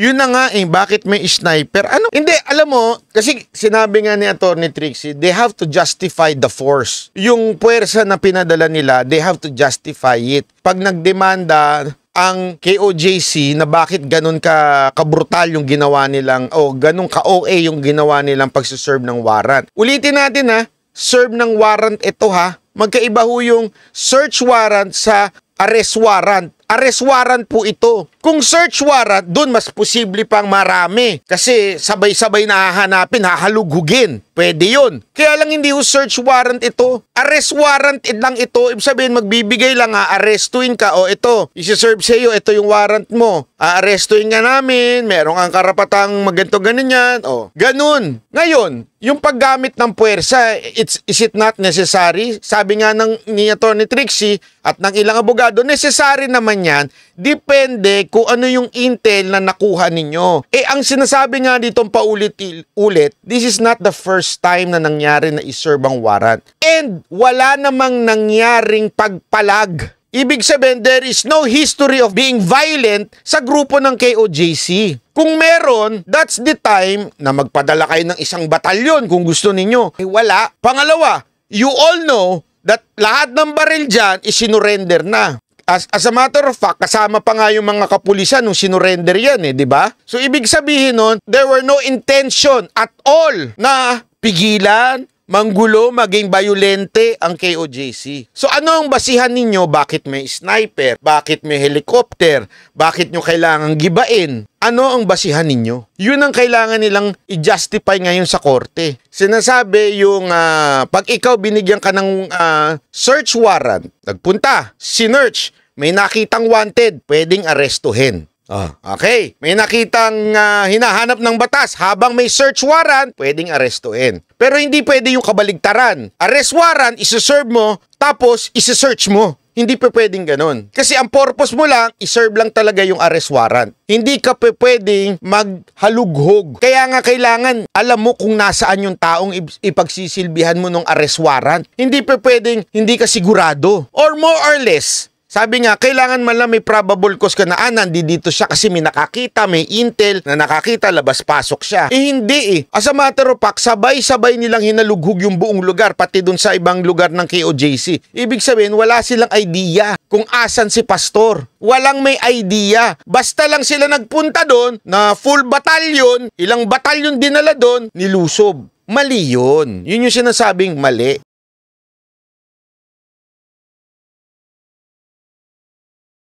Yun na nga eh, bakit may sniper? Ano? Hindi, alam mo, kasi sinabi nga ni Attorney Trixie, they have to justify the force. Yung puwersa na pinadala nila, they have to justify it. Pag nagdemanda, ang KOJC na bakit ganun ka kabrutal yung ginawa nilang o ganun ka OA yung ginawa nilang pagsiserve ng warrant. Ulitin natin ha, serve ng warrant ito ha. Magkaiba ho yung search warrant sa arrest warrant arrest warrant po ito. Kung search warrant, doon mas posible pang marami. Kasi sabay-sabay nahahanapin, hahalugugin. Pwede yun. Kaya lang hindi yung search warrant ito. Arrest warrant lang ito. Ibig sabihin, magbibigay lang, arrestuin ka. O ito, isi-serve sa iyo, ito yung warrant mo. Aarestuin nga namin, meron kang karapatang maganto ganun yan. O, ganun. Ngayon, yung paggamit ng puwersa, it's, is it not necessary? Sabi nga ng ni Attorney Trixie at ng ilang abogado, necessary naman naman yan depende kung ano yung intel na nakuha ninyo. Eh, ang sinasabi nga dito paulit-ulit, this is not the first time na nangyari na iserve ang warrant. And wala namang nangyaring pagpalag Ibig sabihin, there is no history of being violent sa grupo ng KOJC. Kung meron, that's the time na magpadala kayo ng isang batalyon kung gusto ninyo. Eh, wala. Pangalawa, you all know that lahat ng baril dyan is sinurrender na. As, as a matter of fact, kasama pa nga yung mga kapulisan nung sinurrender yan eh, di ba? So ibig sabihin nun, there were no intention at all na pigilan, manggulo, maging bayulente ang KOJC. So ano ang basihan ninyo? Bakit may sniper? Bakit may helicopter? Bakit nyo kailangan gibain? Ano ang basihan ninyo? Yun ang kailangan nilang i-justify ngayon sa korte. Sinasabi yung uh, pag ikaw binigyan ka ng uh, search warrant, nagpunta, sinerch, may nakitang wanted, pwedeng arestuhin. Ah. Okay, may nakitang uh, hinahanap ng batas habang may search warrant, pwedeng arestuhin. Pero hindi pwede yung kabaligtaran. Arrest warrant, isa-serve mo, tapos isa-search mo. Hindi pa pwedeng ganun. Kasi ang purpose mo lang, iserve lang talaga yung arrest warrant. Hindi ka pa pwedeng maghalughog. Kaya nga kailangan alam mo kung nasaan yung taong ipagsisilbihan mo ng arrest warrant. Hindi pa pwedeng hindi ka sigurado. Or more or less, sabi nga, kailangan man lang may probable cause ka na ah, nandito siya kasi may nakakita, may intel na nakakita, labas-pasok siya. Eh hindi eh. As a matter of fact, sabay-sabay nilang hinalughog yung buong lugar, pati dun sa ibang lugar ng KOJC. Ibig sabihin, wala silang idea kung asan si pastor. Walang may idea. Basta lang sila nagpunta doon na full batalyon, ilang batalyon dinala doon, nilusob. Mali yun. Yun yung sinasabing mali.